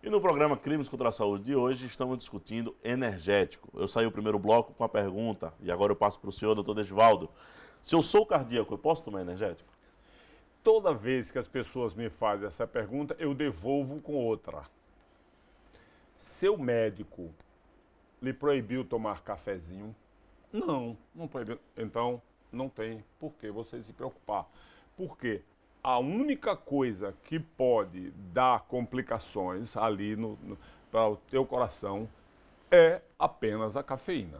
E no programa Crimes contra a Saúde de hoje, estamos discutindo energético. Eu saí o primeiro bloco com a pergunta, e agora eu passo para o senhor, doutor Desvaldo. Se eu sou cardíaco, eu posso tomar energético? Toda vez que as pessoas me fazem essa pergunta, eu devolvo com outra. Seu médico lhe proibiu tomar cafezinho? Não, não proibiu. Então, não tem por que você se preocupar. Por quê? a única coisa que pode dar complicações ali no, no para o teu coração é apenas a cafeína,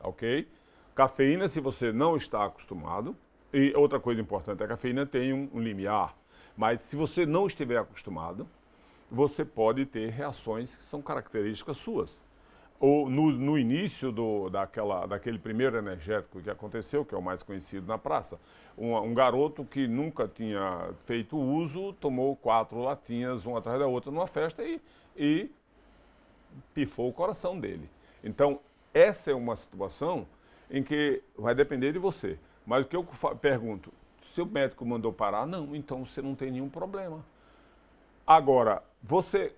ok? Cafeína, se você não está acostumado, e outra coisa importante, a cafeína tem um, um limiar, mas se você não estiver acostumado, você pode ter reações que são características suas ou no, no início do, daquela, daquele primeiro energético que aconteceu, que é o mais conhecido na praça, um, um, garoto que nunca tinha feito uso tomou quatro latinhas, uma atrás da outra, numa festa e, e pifou o coração dele. Então, essa é uma situação em que vai depender de você. Mas o que eu pergunto, se o médico mandou parar, não, então você não tem nenhum problema. Agora, você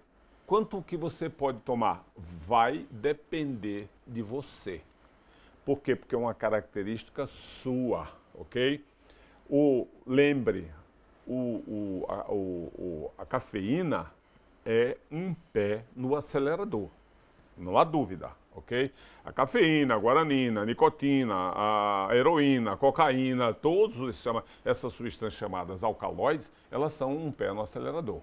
Quanto que você pode tomar? Vai depender de você. Por quê? Porque é uma característica sua, ok? O, lembre, o, o, a, o, a cafeína é um pé no acelerador. Não há dúvida, ok? A cafeína, a guaranina, a nicotina, a heroína, a cocaína, todas essas substâncias chamadas alcaloides, elas são um pé no acelerador.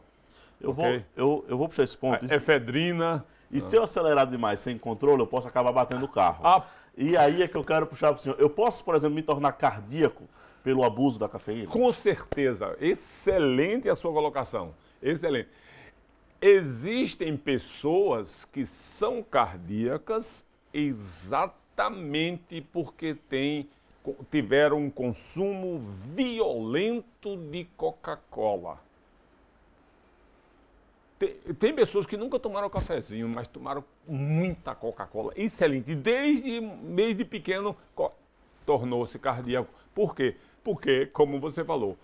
Eu, okay. vou, eu, eu vou puxar esse ponto. É efedrina. E ah. se eu acelerar demais sem controle, eu posso acabar batendo o carro. Ah. E aí é que eu quero puxar para o senhor. Eu posso, por exemplo, me tornar cardíaco pelo abuso da cafeína? Com certeza. Excelente a sua colocação. Excelente. Existem pessoas que são cardíacas exatamente porque têm, tiveram um consumo violento de Coca-Cola. Tem, tem pessoas que nunca tomaram cafezinho, mas tomaram muita Coca-Cola. Excelente. Desde, desde pequeno tornou-se cardíaco. Por quê? Porque, como você falou,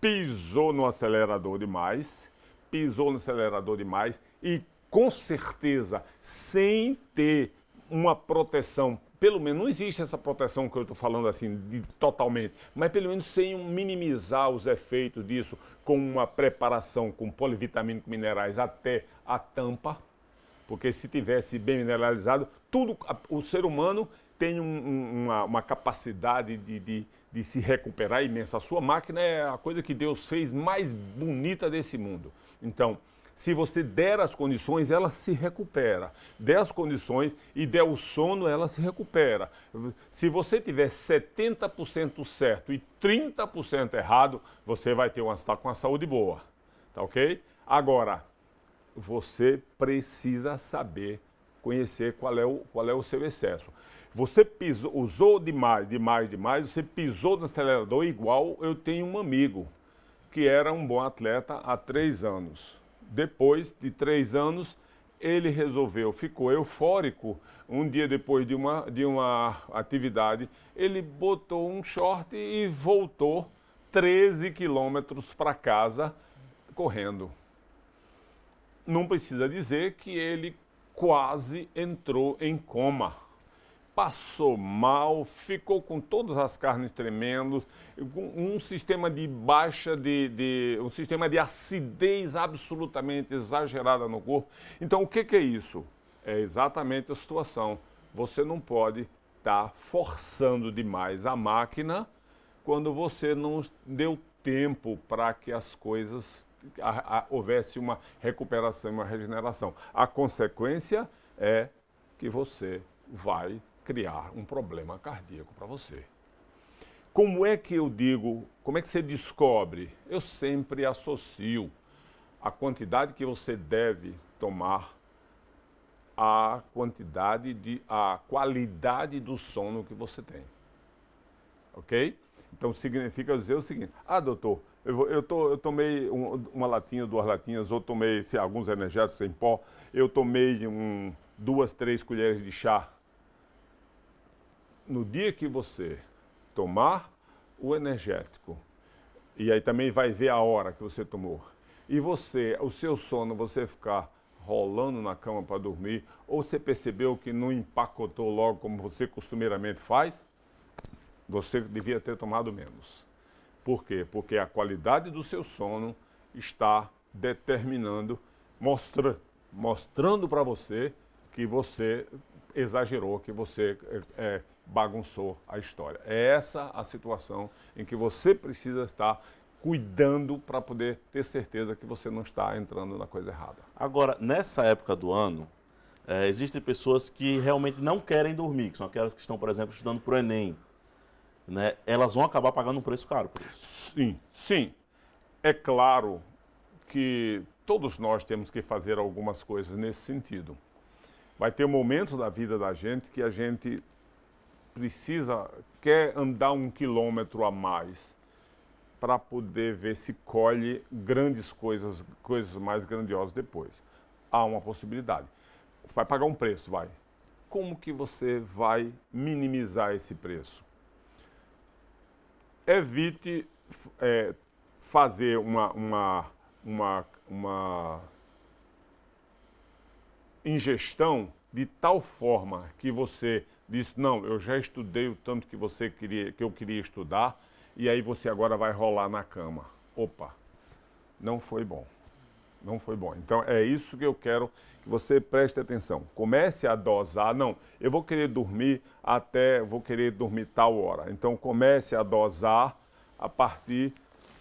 pisou no acelerador demais, pisou no acelerador demais e com certeza, sem ter uma proteção pelo menos, não existe essa proteção que eu estou falando assim, de, totalmente, mas pelo menos sem minimizar os efeitos disso com uma preparação com polivitamínicos minerais até a tampa, porque se tivesse bem mineralizado, tudo, o ser humano tem um, uma, uma, capacidade de, de, de, se recuperar imensa. A sua máquina é a coisa que Deus fez mais bonita desse mundo. Então, se você der as condições, ela se recupera. Der as condições e der o sono, ela se recupera. Se você tiver 70% certo e 30% errado, você vai ter uma, tá com uma saúde boa. Tá ok? Agora, você precisa saber, conhecer qual é o, qual é o seu excesso. Você pisou, usou demais, demais, demais, você pisou no acelerador igual eu tenho um amigo que era um bom atleta há três anos depois de três anos, ele resolveu, ficou eufórico. Um dia depois de uma, de uma atividade, ele botou um short e voltou 13 quilômetros para casa correndo. Não precisa dizer que ele quase entrou em coma passou mal, ficou com todas as carnes com um sistema de baixa, de, de, um sistema de acidez absolutamente exagerada no corpo. Então, o que, que é isso? É exatamente a situação. Você não pode estar tá forçando demais a máquina quando você não deu tempo para que as coisas a, a, houvesse uma recuperação, uma regeneração. A consequência é que você vai criar um problema cardíaco para você. Como é que eu digo, como é que você descobre? Eu sempre associo a quantidade que você deve tomar à quantidade de à qualidade do sono que você tem. OK? Então significa dizer o seguinte: "Ah, doutor, eu, eu, tô, eu tomei um, uma latinha, duas latinhas, ou tomei se, alguns energéticos em pó, eu tomei um, duas, três colheres de chá no dia que você tomar o energético, e aí também vai ver a hora que você tomou, e você, o seu sono, você ficar rolando na cama para dormir, ou você percebeu que não empacotou logo como você costumeiramente faz, você devia ter tomado menos. Por quê? Porque a qualidade do seu sono está determinando, mostra, mostrando para você que você exagerou, que você é, é bagunçou a história. É essa a situação em que você precisa estar cuidando para poder ter certeza que você não está entrando na coisa errada. Agora, nessa época do ano, é, existem pessoas que realmente não querem dormir, que são aquelas que estão, por exemplo, estudando para o Enem. Né? Elas vão acabar pagando um preço caro por isso. Sim, sim. É claro que todos nós temos que fazer algumas coisas nesse sentido. Vai ter momentos da vida da gente que a gente precisa, quer andar um quilômetro a mais para poder ver se colhe grandes coisas, coisas mais grandiosas depois. Há uma possibilidade. Vai pagar um preço, vai. Como que você vai minimizar esse preço? Evite é, fazer uma, uma, uma, uma ingestão de tal forma que você disse: Não, eu já estudei o tanto que você queria, que eu queria estudar, e aí você agora vai rolar na cama. Opa, não foi bom. Não foi bom. Então é isso que eu quero que você preste atenção. Comece a dosar. Não, eu vou querer dormir até, vou querer dormir tal hora. Então comece a dosar a partir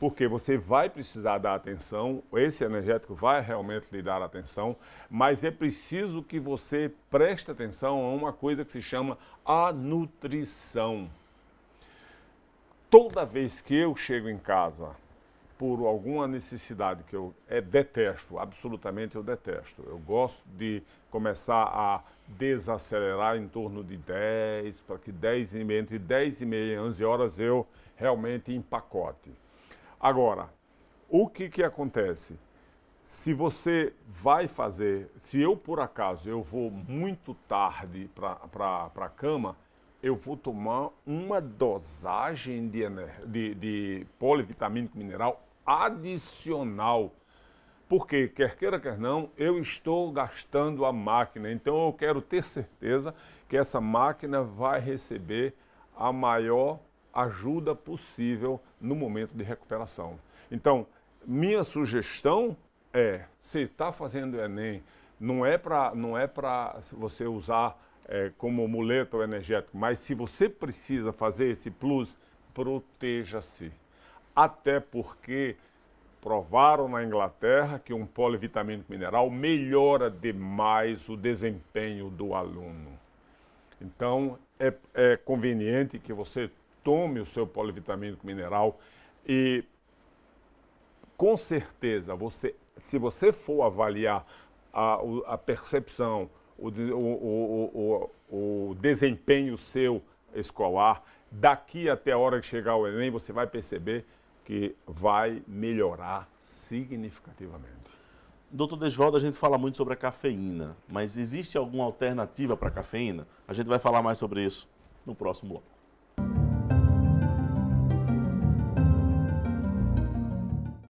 porque você vai precisar dar atenção, esse energético vai realmente lhe dar atenção, mas é preciso que você preste atenção a uma coisa que se chama a nutrição. Toda vez que eu chego em casa por alguma necessidade que eu é, detesto, absolutamente eu detesto. Eu gosto de começar a desacelerar em torno de 10, para que 10 e meia, entre 10 e meia e 11 horas eu realmente empacote. Agora, o que, que acontece? Se você vai fazer, se eu por acaso eu vou muito tarde para a cama, eu vou tomar uma dosagem de, de, de polivitamínico mineral adicional. Porque, quer queira, quer não, eu estou gastando a máquina. Então, eu quero ter certeza que essa máquina vai receber a maior ajuda possível no momento de recuperação. Então, minha sugestão é, se está fazendo Enem, não é para não é para você usar é, como muleta ou energético, mas se você precisa fazer esse plus, proteja-se. Até porque provaram na Inglaterra que um polivitamínico mineral melhora demais o desempenho do aluno. Então, é, é conveniente que você tome o seu polivitamínico mineral e com certeza você, se você for avaliar a, a percepção, o, o, o, o desempenho seu escolar, daqui até a hora que chegar o Enem, você vai perceber que vai melhorar significativamente. Doutor Desvaldo, a gente fala muito sobre a cafeína, mas existe alguma alternativa para a cafeína? A gente vai falar mais sobre isso no próximo bloco.